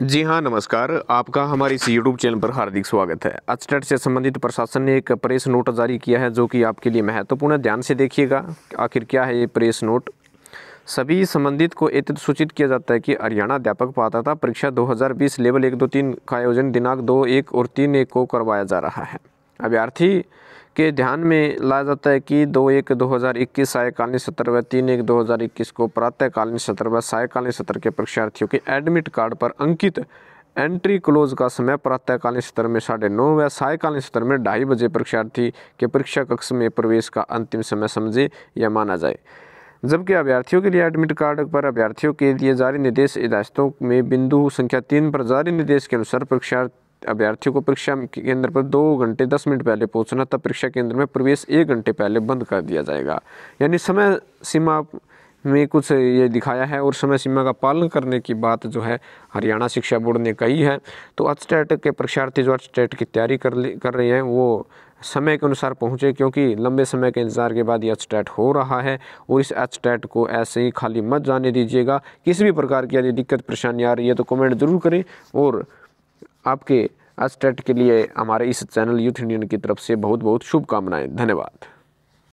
जी हाँ नमस्कार आपका हमारे इस यूट्यूब चैनल पर हार्दिक स्वागत है अस्टेट से संबंधित प्रशासन ने एक प्रेस नोट जारी किया है जो कि आपके लिए महत्वपूर्ण ध्यान से देखिएगा आखिर क्या है ये प्रेस नोट सभी संबंधित को एतित तो सूचित किया जाता है कि हरियाणा अध्यापक पात्रता परीक्षा 2020 लेवल एक दो तीन का आयोजन दिनांक दो एक और तीन एक को करवाया जा रहा है अभ्यर्थी के ध्यान में लाया जाता है कि दो एक दो हज़ार इक्कीस सायकालीन सत्र व तीन एक दो हज़ार इक्कीस को प्रातःकालीन सत्र व सायकालीन सत्र के परीक्षार्थियों के एडमिट कार्ड पर अंकित एंट्री क्लोज का समय प्रातःकालीन सत्र में साढ़े नौ व सायकालीन सत्र में ढाई बजे परीक्षार्थी के परीक्षा कक्ष में प्रवेश का अंतिम समय समझे या माना जाए जबकि अभ्यर्थियों के लिए एडमिट कार्ड पर अभ्यर्थियों के लिए जारी निर्देश हिदायतों में बिंदु संख्या तीन पर जारी निर्देश के अनुसार परीक्षार्थी अभ्यर्थियों को परीक्षा केंद्र पर दो घंटे दस मिनट पहले पहुंचना तब परीक्षा केंद्र में प्रवेश एक घंटे पहले बंद कर दिया जाएगा यानी समय सीमा में कुछ ये दिखाया है और समय सीमा का पालन करने की बात जो है हरियाणा शिक्षा बोर्ड ने कही है तो अस्टेट के परीक्षार्थी जो अस्टेट की तैयारी कर कर रहे हैं वो समय के अनुसार पहुँचे क्योंकि लंबे समय के इंतज़ार के बाद ये अटस्टेट हो रहा है और इस अटस्टेट को ऐसे ही खाली मत जाने दीजिएगा किसी भी प्रकार की यदि दिक्कत परेशानी आ रही है तो कमेंट ज़रूर करें और आपके स्टेट के लिए हमारे इस चैनल यूथ इंडियन की तरफ से बहुत बहुत शुभकामनाएं धन्यवाद